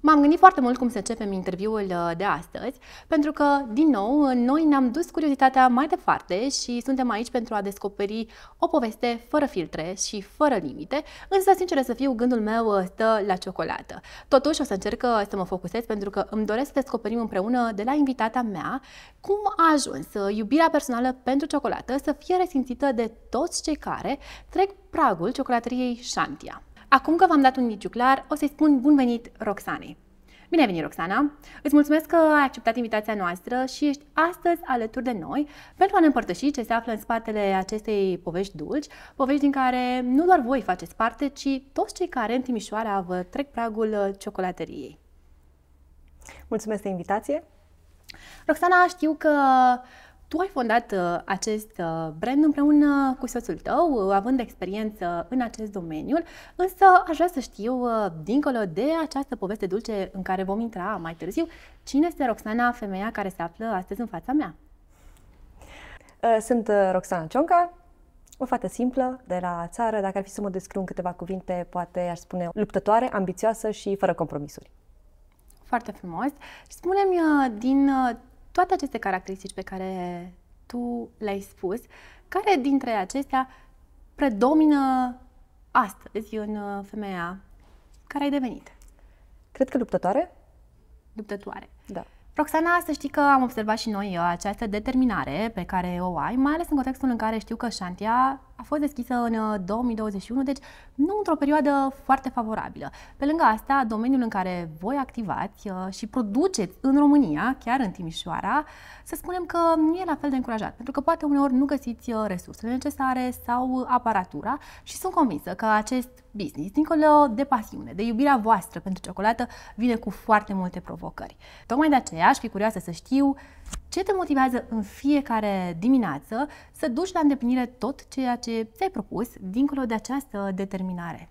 M-am gândit foarte mult cum să începem interviul uh, de astăzi, pentru că, din nou, uh, noi ne-am dus curiozitatea mai departe și suntem aici pentru a descoperi o poveste fără filtre și fără limite, însă, sincer să fiu, gândul meu uh, stă la ciocolată. Totuși, o să încerc să mă focusez pentru că îmi doresc să descoperim împreună de la invitata mea cum a ajuns iubirea personală pentru ciocolată să fie resimțită de toți cei care trec pragul ciocolateriei Shantia. Acum că v-am dat un indiciu clar, o să-i spun bun venit Roxanei. Bine ai venit, Roxana! Îți mulțumesc că ai acceptat invitația noastră și ești astăzi alături de noi pentru a ne împărtăși ce se află în spatele acestei povești dulci, povești din care nu doar voi faceți parte, ci toți cei care în Timișoara vă trec pragul ciocolateriei. Mulțumesc de invitație! Roxana, știu că tu ai fondat uh, acest uh, brand împreună cu soțul tău, uh, având experiență în acest domeniu, însă aș vrea să știu, uh, dincolo de această poveste dulce în care vom intra mai târziu, cine este Roxana, femeia care se află astăzi în fața mea? Uh, sunt uh, Roxana Cionca, o fată simplă de la țară, dacă ar fi să mă descriu în câteva cuvinte, poate aș spune luptătoare, ambițioasă și fără compromisuri. Foarte frumos. Spune-mi din toate aceste caracteristici pe care tu le-ai spus, care dintre acestea predomină astăzi în uh, femeia care ai devenit? Cred că luptătoare. Luptătoare. Da. Roxana, să știi că am observat și noi uh, această determinare pe care o ai, mai ales în contextul în care știu că Șantia a fost deschisă în 2021, uh, deci nu într-o perioadă foarte favorabilă. Pe lângă asta, domeniul în care voi activați uh, și produceți în România, chiar în Timișoara, să spunem că nu e la fel de încurajat, pentru că poate uneori nu găsiți uh, resursele necesare sau aparatura și sunt convinsă că acest business, dincolo de pasiune, de iubirea voastră pentru ciocolată, vine cu foarte multe provocări. Tocmai de aceea aș fi curioasă să știu ce te motivează în fiecare dimineață să duci la îndeplinire tot ceea ce ți-ai propus, dincolo de această determinare?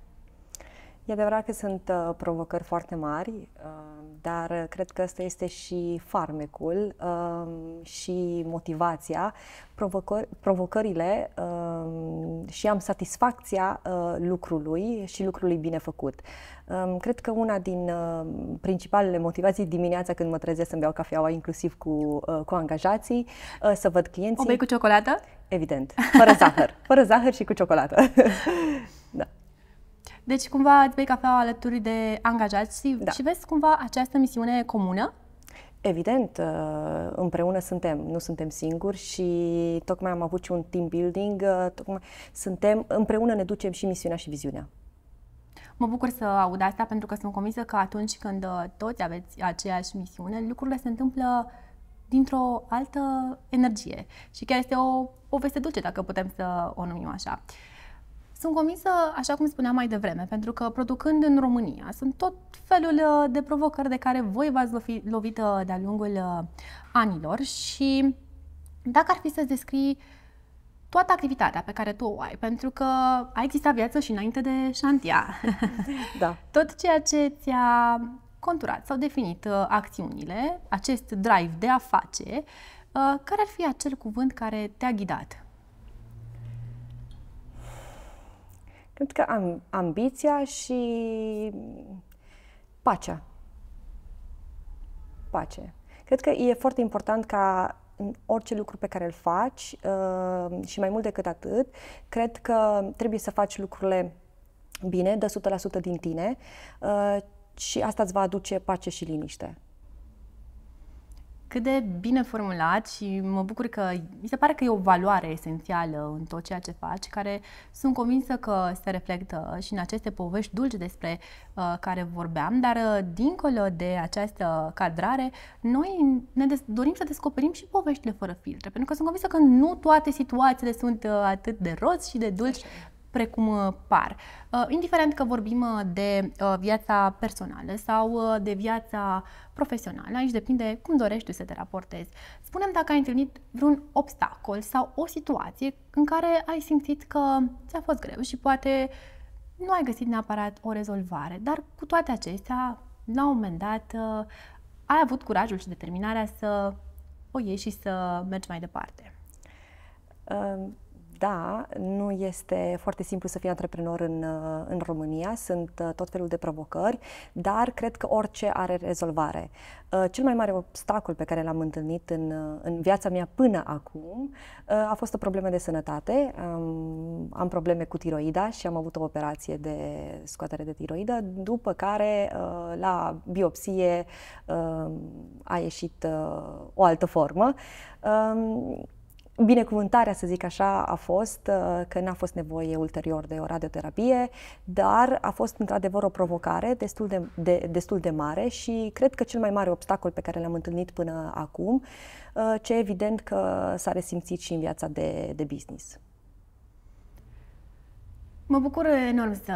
E adevărat că sunt uh, provocări foarte mari. Uh, dar uh, cred că asta este și farmecul uh, și motivația, provocări, provocările uh, și am satisfacția uh, lucrului și lucrului bine făcut. Um, cred că una din uh, principalele motivații dimineața când mă trezesc să-mi beau cafeaua, inclusiv cu, uh, cu angajații, uh, să văd clienții. O bei cu ciocolată? Evident, fără zahăr. Fără zahăr și cu ciocolată. da. Deci cumva îți bei cafeaua alături de angajați da. și vezi cumva această misiune comună? Evident, uh, împreună suntem, nu suntem singuri și tocmai am avut și un team building, uh, tocmai suntem, împreună ne ducem și misiunea și viziunea. Mă bucur să aud asta pentru că sunt convinsă că atunci când uh, toți aveți aceeași misiune, lucrurile se întâmplă dintr-o altă energie și chiar este o, o dulce, dacă putem să o numim așa. Uh, sunt convinsă, așa cum spuneam mai devreme, pentru că producând în România sunt tot felul uh, de provocări de care voi v-ați lovit uh, de-a lungul uh, anilor și dacă ar fi să descrii toată activitatea pe care tu o ai, pentru că a existat viață și înainte de șantia. Da. tot ceea ce ți-a conturat sau definit acțiunile, acest drive de a face, care ar fi acel cuvânt care te-a ghidat? Cred că am ambiția și pacea. Pace. Cred că e foarte important ca în orice lucru pe care îl faci uh, și mai mult decât atât, cred că trebuie să faci lucrurile bine, de 100% din tine uh, și asta îți va aduce pace și liniște cât de bine formulat și mă bucur că mi se pare că e o valoare esențială în tot ceea ce faci, care sunt convinsă că se reflectă și în aceste povești dulci despre uh, care vorbeam, dar uh, dincolo de această cadrare, noi ne dorim să descoperim și poveștile fără filtre, pentru că sunt convinsă că nu toate situațiile sunt uh, atât de roz și de dulci precum uh, par. Uh, indiferent că vorbim uh, de viața personală sau de viața profesională, aici depinde cum dorești tu să te raportezi. Spunem dacă ai întâlnit vreun obstacol sau o situație în care ai simțit că ți-a fost greu și poate nu ai găsit neapărat o rezolvare, dar cu toate acestea, la un moment dat, ai avut curajul și determinarea să o ieși și să mergi mai departe. Um, da, nu este foarte simplu să fii antreprenor în, uh, în România, sunt uh, tot felul de provocări, dar cred că orice are rezolvare. Uh, cel mai mare obstacol pe care l-am întâlnit în, în viața mea până acum a fost o problemă de sănătate. Am, am probleme cu tiroida și am avut o operație de scoatere de tiroidă, după care la biopsie a ieșit o altă formă. Um, binecuvântarea, să zic așa, a fost uh, că n-a fost nevoie ulterior de o radioterapie, dar a fost într-adevăr o provocare destul de, de, destul de mare și cred că cel mai mare obstacol pe care l-am întâlnit până acum, uh, ce evident că s-a resimțit și în viața de, de business. Mă bucur enorm să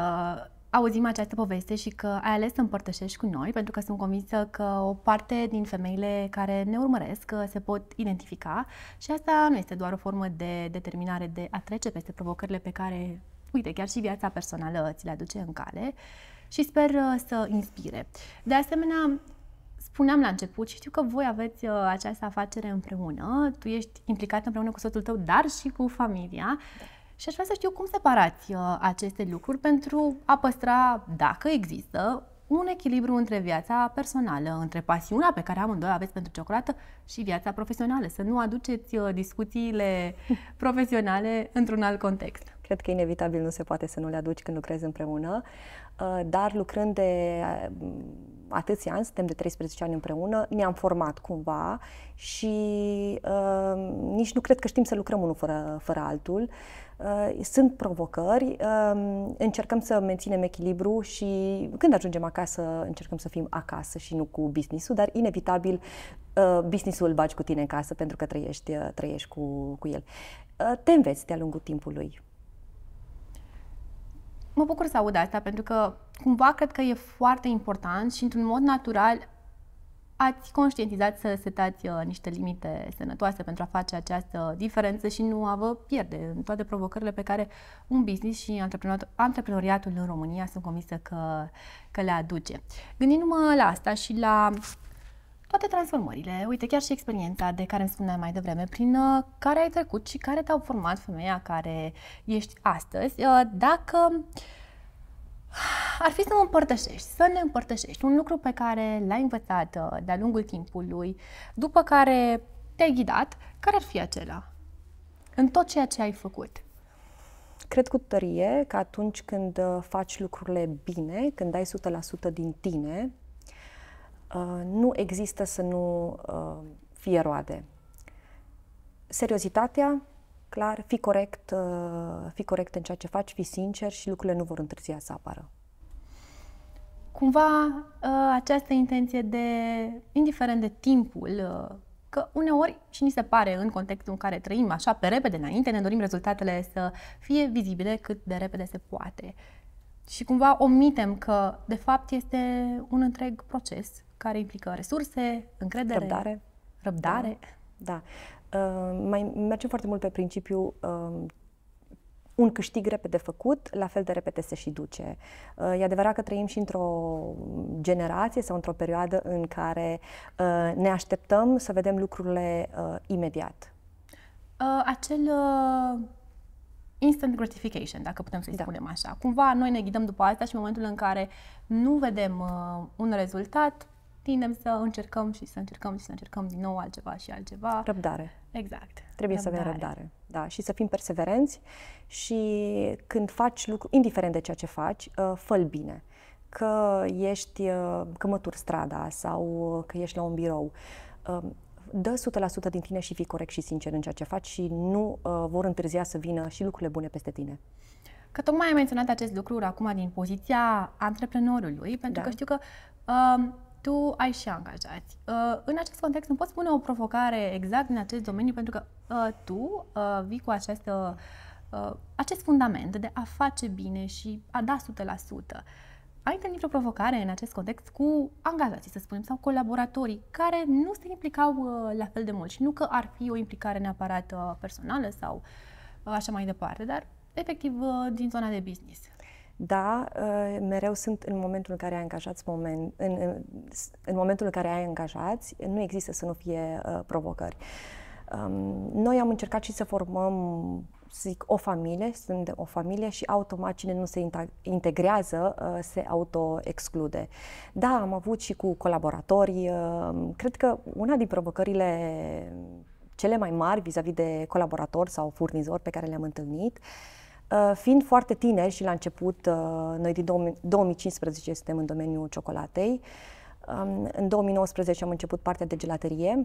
auzim această poveste și că ai ales să împărtășești cu noi, pentru că sunt convinsă că o parte din femeile care ne urmăresc uh, se pot identifica și asta nu este doar o formă de determinare de a trece peste provocările pe care, uite, chiar și viața personală ți le aduce în cale și sper uh, să inspire. De asemenea, spuneam la început și știu că voi aveți uh, această afacere împreună, tu ești implicat împreună cu soțul tău, dar și cu familia. Da. Și aș vrea să știu cum separați uh, aceste lucruri pentru a păstra, dacă există, un echilibru între viața personală, între pasiunea pe care amândoi aveți pentru ciocolată și viața profesională. Să nu aduceți uh, discuțiile profesionale într-un alt context. Cred că inevitabil nu se poate să nu le aduci când lucrezi împreună, uh, dar lucrând de atâția ani, suntem de 13 ani împreună, ne-am format cumva și uh, nici nu cred că știm să lucrăm unul fără, fără altul. Uh, Uh, sunt provocări, um, încercăm să menținem echilibru și când ajungem acasă încercăm să fim acasă și nu cu businessul, dar inevitabil uh, businessul îl bagi cu tine în casă pentru că trăiești, uh, trăiești cu, cu el. Te înveți de-a lungul timpului. Mă bucur să aud asta pentru că cumva cred că e foarte important și într-un mod natural ați conștientizat să setați uh, niște limite sănătoase pentru a face această diferență și nu a vă pierde în toate provocările pe care un business și antreprenoriatul, în România sunt convinsă că, că le aduce. Gândindu-mă la asta și la toate transformările, uite chiar și experiența de care îmi spuneai mai devreme, prin uh, care ai trecut și care te-au format femeia care ești astăzi, uh, dacă uh, ar fi să mă împărtășești, să ne împărtășești un lucru pe care l-ai învățat uh, de-a lungul timpului, după care te-ai ghidat, care ar fi acela? În tot ceea ce ai făcut. Cred cu tărie că atunci când uh, faci lucrurile bine, când ai 100% din tine, uh, nu există să nu fie roade. Seriozitatea, clar, fi corect, uh, fi corect în ceea ce faci, fi sincer și lucrurile nu vor întârzia să apară. Cumva uh, această intenție de, indiferent de timpul, uh, că uneori și ni se pare în contextul în care trăim așa pe repede înainte, ne dorim rezultatele să fie vizibile cât de repede se poate. Și cumva omitem că, de fapt, este un întreg proces care implică resurse, încredere, răbdare, răbdare da da. Uh, mai mergem foarte mult pe principiu uh, un câștig repede făcut, la fel de repede se și duce. Uh, e adevărat că trăim și într-o generație sau într-o perioadă în care uh, ne așteptăm să vedem lucrurile uh, imediat. Acel instant gratification, dacă putem să-i da. spunem așa. Cumva noi ne ghidăm după asta și în momentul în care nu vedem un rezultat, tindem să încercăm și să încercăm și să încercăm din nou altceva și altceva. Răbdare. Exact. Trebuie răbdare. să avem răbdare. Da, și să fim perseverenți și când faci lucru, indiferent de ceea ce faci, uh, fă bine. Că ești, uh, că mături strada sau uh, că ești la un birou. Um, dă 100% din tine și fii corect și sincer în ceea ce faci și nu vor întârzia să vină și lucrurile bune peste tine. Că tocmai ai menționat acest lucru acum din poziția antreprenorului, pentru da. că știu că um, tu ai și angajați. Uh, în acest context, îmi poți spune o provocare exact din acest domeniu, pentru că uh, tu uh, vii cu această, acest fundament de a face bine și a da 100%. Ai întâlnit o provocare în acest context cu angajații, să spunem, sau colaboratorii care nu se implicau la fel de mult și nu că ar fi o implicare neapărat personală sau așa mai departe, dar efectiv din zona de business da, uh, mereu sunt în momentul în care ai angajați, moment, în, în, în momentul în care ai angajați, nu există să nu fie uh, provocări. Um, noi am încercat și să formăm, să zic, o familie, sunt o familie și automat cine nu se integrează uh, se auto-exclude. Da, am avut și cu colaboratori, uh, cred că una din provocările cele mai mari vis-a-vis de colaboratori sau furnizori pe care le-am întâlnit uh, Uh, fiind foarte tineri și la început, uh, noi din 2015 suntem în domeniul ciocolatei, um, în 2019 am început partea de gelaterie,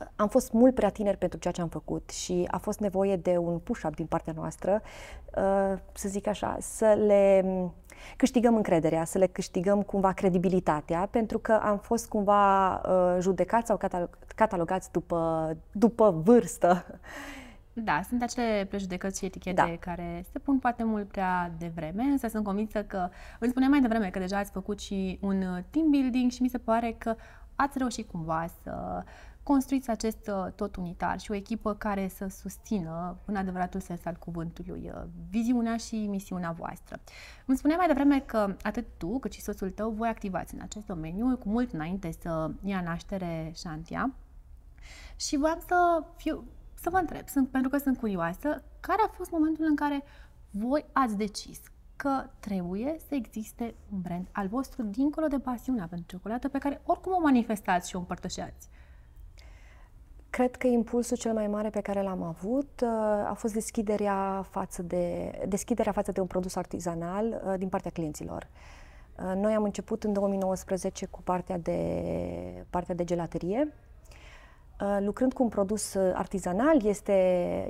uh, am fost mult prea tineri pentru ceea ce am făcut și a fost nevoie de un push-up din partea noastră, să zic așa, să le câștigăm încrederea, să le câștigăm cumva credibilitatea, pentru că am fost cumva judecați sau catalogați după, după vârstă. Da, sunt acele prejudecăți și etichete da. care se pun poate mult prea devreme, însă sunt convinsă că, îmi spuneam mai devreme că deja ați făcut și un uh, team building și mi se pare că ați reușit cumva să construiți acest uh, tot unitar și o echipă care să susțină, în adevăratul sens al cuvântului, uh, viziunea și misiunea voastră. Îmi spuneai mai devreme că atât tu cât și soțul tău voi activați în acest domeniu cu mult înainte să ia naștere șantia. Și voiam să fiu, să vă întreb, sunt, pentru că sunt curioasă, care a fost momentul în care voi ați decis că trebuie să existe un brand al vostru dincolo de pasiunea pentru ciocolată pe care oricum o manifestați și o împărtășeați? Cred că impulsul cel mai mare pe care l-am avut uh, a fost deschiderea față de, deschiderea față de un produs artizanal uh, din partea clienților. Uh, noi am început în 2019 cu partea de, partea de gelaterie, Uh, lucrând cu un produs uh, artizanal este,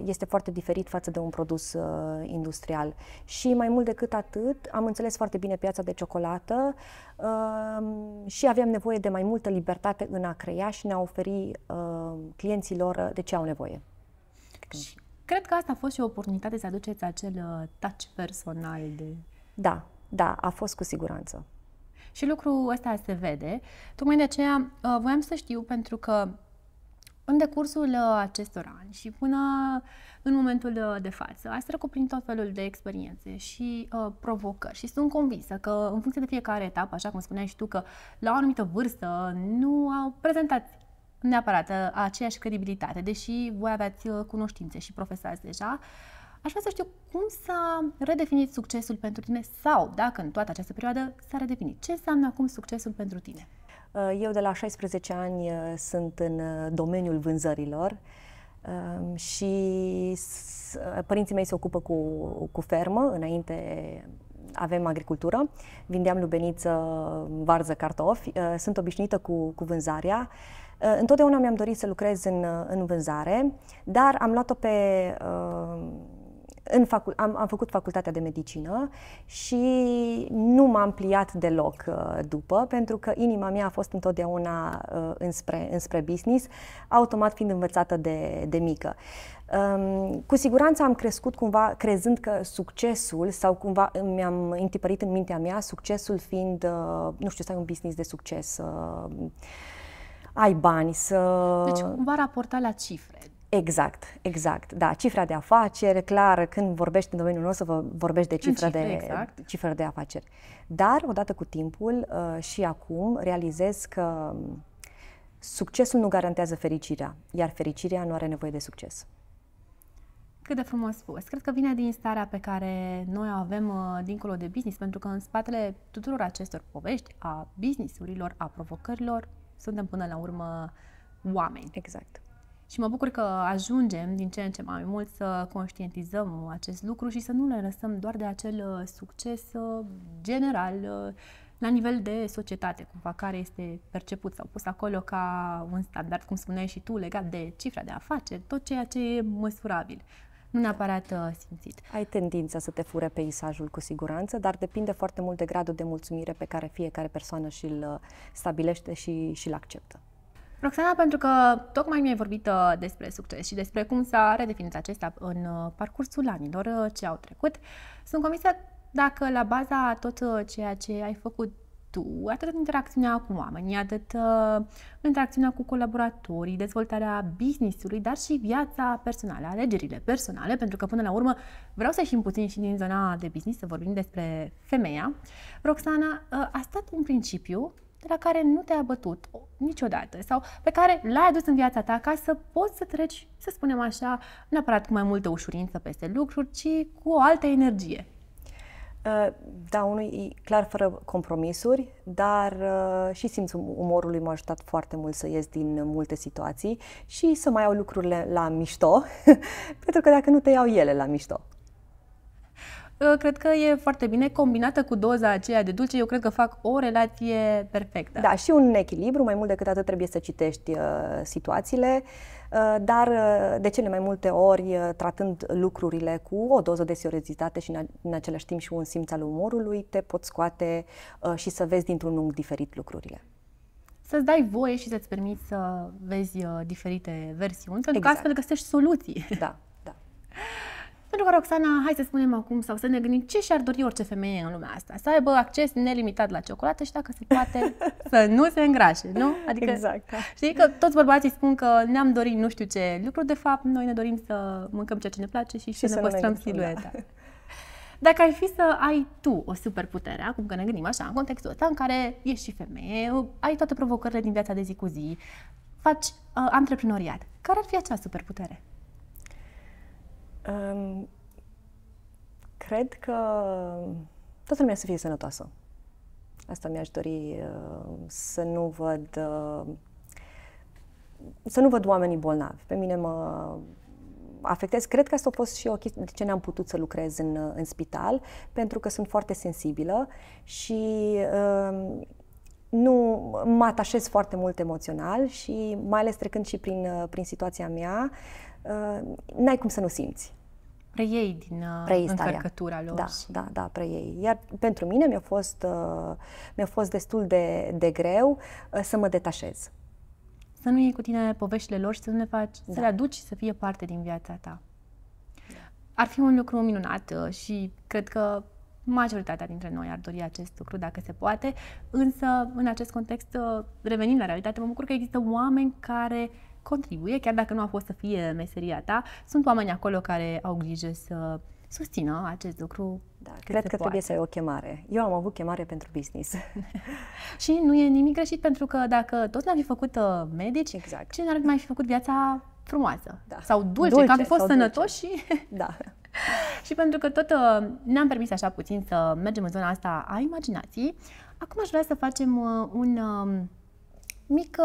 este foarte diferit față de un produs uh, industrial. Și mai mult decât atât, am înțeles foarte bine piața de ciocolată uh, și aveam nevoie de mai multă libertate în a crea și în a oferi uh, clienților uh, de ce au nevoie. Și cred că asta a fost și o oportunitate să aduceți acel touch personal de... Da, da, a fost cu siguranță. Și lucrul ăsta se vede. Tocmai de aceea voiam să știu, pentru că în decursul uh, acestor ani și până în momentul uh, de față, ați trecut prin tot felul de experiențe și uh, provocări și sunt convinsă că în funcție de fiecare etapă, așa cum spuneai și tu, că la o anumită vârstă nu au prezentat neapărat uh, aceeași credibilitate, deși voi aveați cunoștințe și profesați deja, aș vrea să știu cum s-a redefinit succesul pentru tine sau dacă în toată această perioadă s-a redefinit. Ce înseamnă acum succesul pentru tine? Uh, eu de la 16 ani uh, sunt în uh, domeniul vânzărilor um, și părinții mei se ocupă cu, cu fermă, înainte avem agricultură, vindeam lubeniță, varză, cartofi, sunt obișnuită cu, cu vânzarea. Întotdeauna mi-am dorit să lucrez în, în vânzare, dar am luat-o pe în facu- am, am făcut facultatea de medicină și nu m-am pliat deloc uh, după, pentru că inima mea a fost întotdeauna uh, înspre, înspre business, automat fiind învățată de, de mică. Um, cu siguranță am crescut cumva crezând că succesul sau cumva mi-am întipărit în mintea mea succesul fiind, uh, nu știu, să ai un business de succes, uh, ai bani, să... Deci cumva raporta la cifre. Exact, exact. Da, cifra de afaceri, clar, când vorbești în domeniul nostru, vorbești de cifră, cifre, de, exact. cifră de afaceri. Dar, odată cu timpul uh, și acum, realizez că um, succesul nu garantează fericirea, iar fericirea nu are nevoie de succes. Cât de frumos spus. Cred că vine din starea pe care noi o avem uh, dincolo de business, pentru că în spatele tuturor acestor povești, a businessurilor, a provocărilor, suntem până la urmă oameni. Exact. Și mă bucur că ajungem din ce în ce mai mult să conștientizăm acest lucru și să nu ne lăsăm doar de acel uh, succes uh, general uh, la nivel de societate, cumva, care este perceput sau pus acolo ca un standard, cum spuneai și tu, legat de cifra de afaceri, tot ceea ce e măsurabil nu neapărat uh, simțit. Ai tendința să te fure peisajul cu siguranță, dar depinde foarte mult de gradul de mulțumire pe care fiecare persoană și-l stabilește și, și-l acceptă. Roxana, pentru că tocmai mi-ai vorbit uh, despre succes și despre cum s-a redefinit acesta în uh, parcursul anilor uh, ce au trecut, sunt convinsă dacă la baza tot ceea ce ai făcut tu, atât în interacțiunea cu oamenii, atât interacțiunea cu colaboratorii, dezvoltarea business-ului, dar și viața personală, alegerile personale, pentru că până la urmă vreau să ieșim puțin și din zona de business, să vorbim despre femeia. Roxana, a stat un principiu pe la care nu te-ai abătut niciodată sau pe care l-ai adus în viața ta ca să poți să treci, să spunem așa, neapărat cu mai multă ușurință peste lucruri, ci cu o altă energie. Uh, da, unul e clar fără compromisuri, dar uh, și simțul umorului m-a ajutat foarte mult să ies din multe situații și să mai iau lucrurile la mișto, pentru că dacă nu te iau ele la mișto, Uh, cred că e foarte bine combinată cu doza aceea de dulce. Eu cred că fac o relație perfectă. Da, și un echilibru, mai mult decât atât trebuie să citești uh, situațiile, uh, dar uh, de cele mai multe ori uh, tratând lucrurile cu o doză de seriozitate și în, în același timp și un simț al umorului, te poți scoate uh, și să vezi dintr-un unghi diferit lucrurile să-ți dai voie și să-ți permiți să vezi uh, diferite versiuni, pentru exact. că astfel găsești soluții. Da, da. Pentru că, Roxana, hai să spunem acum sau să ne gândim ce și-ar dori orice femeie în lumea asta. Să aibă acces nelimitat la ciocolată și dacă se poate să nu se îngrașe, nu? Adică, exact. Știi că toți bărbații spun că ne-am dorit nu știu ce lucru, de fapt noi ne dorim să mâncăm ceea ce ne place și, și să, ne păstrăm ne silueta. Da. Dacă ai fi să ai tu o superputere, acum că ne gândim așa, în contextul ăsta în care ești și femeie, ai toate provocările din viața de zi cu zi, faci uh, antreprenoriat, care ar fi acea superputere? Um, cred că toată lumea să fie sănătoasă. Asta mi-aș dori uh, să nu văd uh, să nu văd oamenii bolnavi. Pe mine mă afectez. Cred că asta a fost și o chestie de ce n-am putut să lucrez în, în spital, pentru că sunt foarte sensibilă și uh, nu mă atașez foarte mult emoțional și mai ales trecând și prin, uh, prin situația mea, uh, n-ai cum să nu simți. Preiei din uh, preiei încărcătura lor. Da, da, da, preiei. Iar pentru mine mi-a fost, mi-a fost destul de, de greu să mă detașez. Să nu iei cu tine poveștile lor și să nu le faci, da. să le aduci să fie parte din viața ta. Ar fi un lucru minunat și cred că Majoritatea dintre noi ar dori acest lucru, dacă se poate, însă, în acest context, uh, revenind la realitate, mă bucur că există oameni care contribuie, chiar dacă nu a fost să fie meseria ta, sunt oameni acolo care au grijă să susțină acest lucru. Da, cred că poate. trebuie să ai o chemare. Eu am avut chemare pentru business. și nu e nimic greșit pentru că dacă tot n-am fi făcut uh, medici, exact. cine ar mai fi făcut viața frumoasă da. sau dulce, dulce că am fi fost sănătoși și... da. și pentru că tot uh, ne-am permis așa puțin să mergem în zona asta a imaginației, acum aș vrea să facem uh, un uh, mic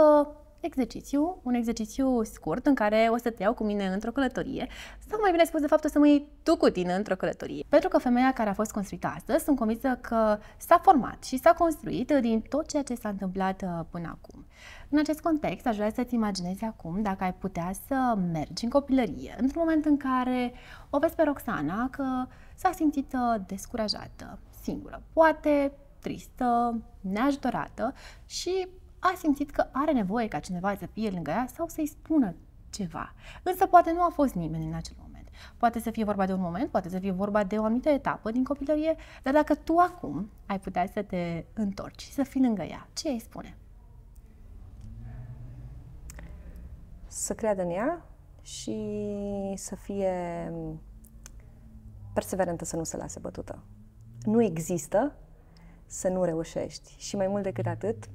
exercițiu, un exercițiu scurt în care o să te iau cu mine într-o călătorie sau mai bine spus, de fapt, o să mă iei tu cu tine într-o călătorie. Pentru că femeia care a fost construită astăzi, sunt convinsă că s-a format și s-a construit din tot ceea ce s-a întâmplat uh, până acum. În acest context, aș vrea să-ți imaginezi acum dacă ai putea să mergi în copilărie, într-un moment în care o vezi pe Roxana că s-a simțit uh, descurajată, singură, poate tristă, neajutorată și a simțit că are nevoie ca cineva să fie lângă ea sau să-i spună ceva. Însă poate nu a fost nimeni în acel moment. Poate să fie vorba de un moment, poate să fie vorba de o anumită etapă din copilărie, dar dacă tu acum ai putea să te întorci și să fii lângă ea, ce îi spune? Să creadă în ea și să fie perseverentă să nu se lase bătută. Nu există să nu reușești. Și mai mult decât atât,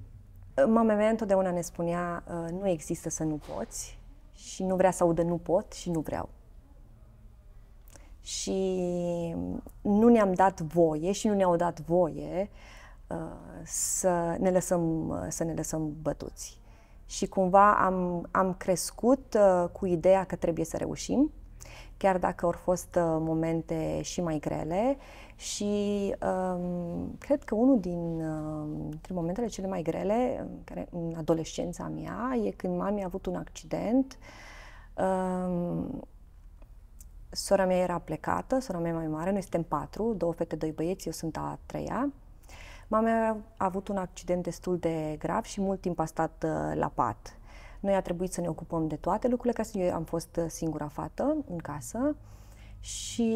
Mama mea întotdeauna ne spunea, ă, nu există să nu poți și nu vrea să audă nu pot și nu vreau. Și nu ne-am dat voie și nu ne-au dat voie ă, să ne lăsăm, ă, să ne lăsăm bătuți. Și cumva am, am crescut cu ideea că trebuie să reușim, chiar dacă au fost momente și mai grele și um, cred că unul din, um, dintre momentele cele mai grele, um, care în adolescența mea, e când mami a avut un accident. Um, sora mea era plecată, sora mea mai mare, noi suntem patru, două fete, doi băieți, eu sunt a treia. Mama mea a avut un accident destul de grav și mult timp a stat uh, la pat. Noi a trebuit să ne ocupăm de toate lucrurile, ca să eu am fost uh, singura fată în casă și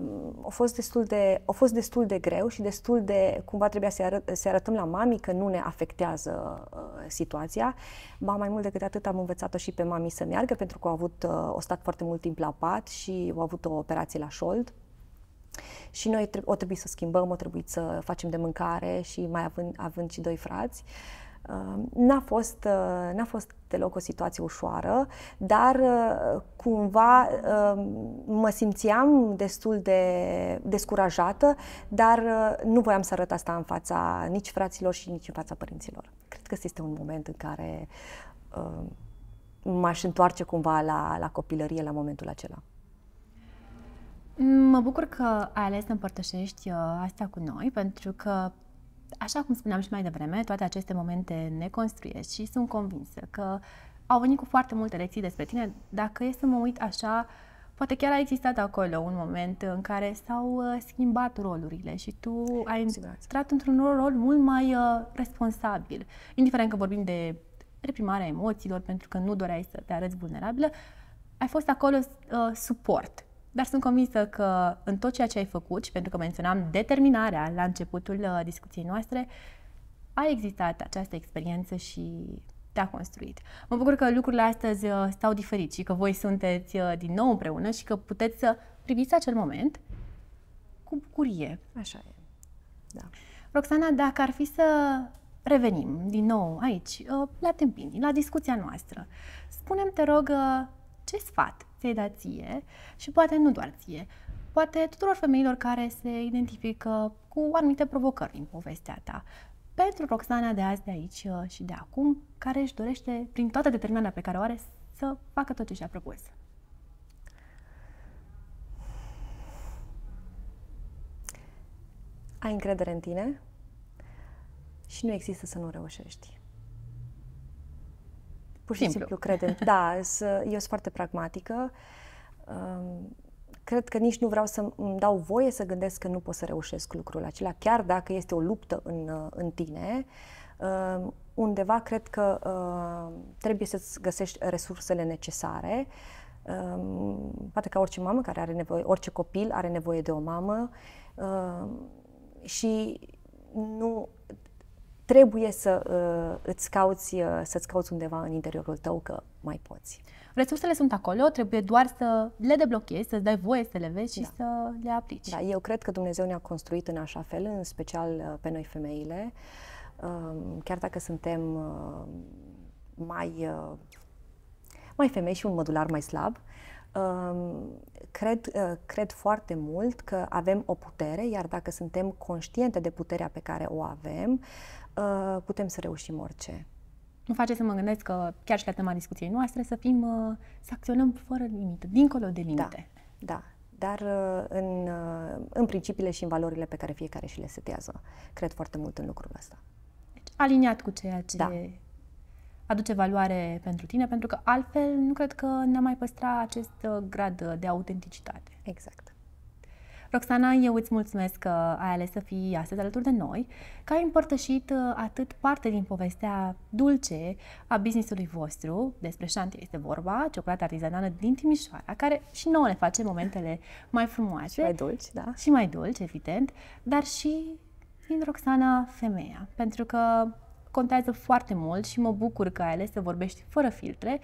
um, a fost, destul de, a fost destul de greu și destul de, cumva trebuia să, arăt, să arătăm la mami că nu ne afectează uh, situația. Ba, mai mult decât atât am învățat-o și pe mami să meargă pentru că au avut, uh, o stat foarte mult timp la pat și au avut o operație la șold. Și noi tre- o trebuie să schimbăm, o trebuie să facem de mâncare și mai având, având și doi frați. Uh, n-a fost, uh, n-a fost deloc o situație ușoară, dar uh, cumva uh, mă simțeam destul de descurajată, dar uh, nu voiam să arăt asta în fața nici fraților și nici în fața părinților. Cred că este un moment în care m-aș întoarce cumva la, la copilărie la momentul acela. Mă bucur că ai ales să împărtășești asta cu noi, pentru că așa cum spuneam și mai devreme, toate aceste momente ne construiesc și sunt convinsă că au venit cu foarte multe lecții despre tine. Dacă e să mă uit așa, poate chiar a existat acolo un moment în care s-au uh, schimbat rolurile și tu ai intrat într-un rol mult mai uh, responsabil. Indiferent că vorbim de reprimarea emoțiilor, pentru că nu doreai să te arăți vulnerabilă, ai fost acolo uh, suport dar sunt convinsă că în tot ceea ce ai făcut, și pentru că menționam determinarea la începutul uh, discuției noastre, a existat această experiență și te-a construit. Mă bucur că lucrurile astăzi uh, stau diferit și că voi sunteți uh, din nou împreună și că puteți să priviți acel moment cu bucurie. Așa e. Da. Roxana, dacă ar fi să revenim din nou aici, la Tempini, la discuția noastră, spunem te rog, ce sfat ți-ai dat ție și poate nu doar ție, poate tuturor femeilor care se identifică cu anumite provocări din povestea ta. Pentru Roxana de azi, de aici uh, și de acum, care își dorește, prin toată determinarea pe care o are, să facă tot ce și-a propus. Ai încredere în tine și nu există să nu reușești. Pur și simplu, simplu credem. Da, eu sunt foarte pragmatică. Cred că nici nu vreau să îmi dau voie să gândesc că nu pot să reușesc lucrul acela, chiar dacă este o luptă în, în tine. Undeva cred că trebuie să-ți găsești resursele necesare. Poate ca orice mamă care are nevoie, orice copil are nevoie de o mamă și nu trebuie să uh, îți cauți, uh, să-ți cauți undeva în interiorul tău că mai poți. Resursele sunt acolo, trebuie doar să le deblochezi, să-ți dai voie să le vezi da. și să le aplici. Da, eu cred că Dumnezeu ne-a construit în așa fel, în special uh, pe noi femeile, um, chiar dacă suntem uh, mai, uh, mai femei și un modular mai slab, um, cred, cred foarte mult că avem o putere, iar dacă suntem conștiente de puterea pe care o avem, Uh, putem să reușim orice. Nu face să mă gândesc că chiar și la tema discuției noastre să fim, uh, să acționăm fără limită, dincolo de da, limite. Da, da dar uh, în, în principiile și în valorile pe care fiecare și le setează. Cred foarte mult în lucrul ăsta. Deci, aliniat cu ceea ce da. aduce valoare pentru tine, pentru că altfel nu cred că ne-am mai păstra acest grad de autenticitate. Exact. Roxana, eu îți mulțumesc că ai ales să fii astăzi alături de noi, că ai împărtășit uh, atât parte din povestea dulce a businessului vostru, despre șantier este vorba, ciocolată artizanală din Timișoara, care și nouă ne face momentele mai frumoase. Și mai dulci, da. Și mai dulci, evident, dar și din Roxana femeia, pentru că contează foarte mult și mă bucur că ai ales să vorbești fără filtre,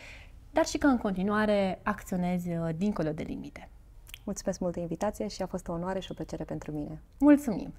dar și că în continuare acționezi uh, dincolo de limite. Mulțumesc mult de invitație și a fost o onoare și o plăcere pentru mine. Mulțumim!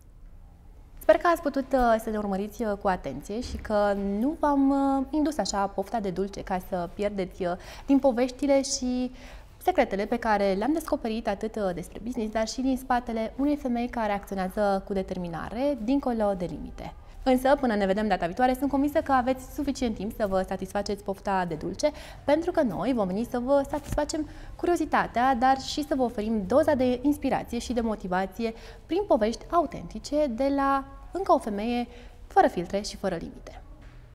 Sper că ați putut uh, să ne urmăriți uh, cu atenție și că nu v-am uh, indus așa pofta de dulce ca să pierdeți din poveștile și secretele pe care le-am descoperit atât despre business, dar și din spatele unei femei care acționează cu determinare, dincolo de limite. Însă, până ne vedem data viitoare, sunt convinsă că aveți suficient timp să vă satisfaceți pofta de dulce, pentru că noi vom veni să vă satisfacem curiozitatea, dar și să vă oferim doza de inspirație și de motivație prin povești autentice de la încă o femeie fără filtre și fără limite.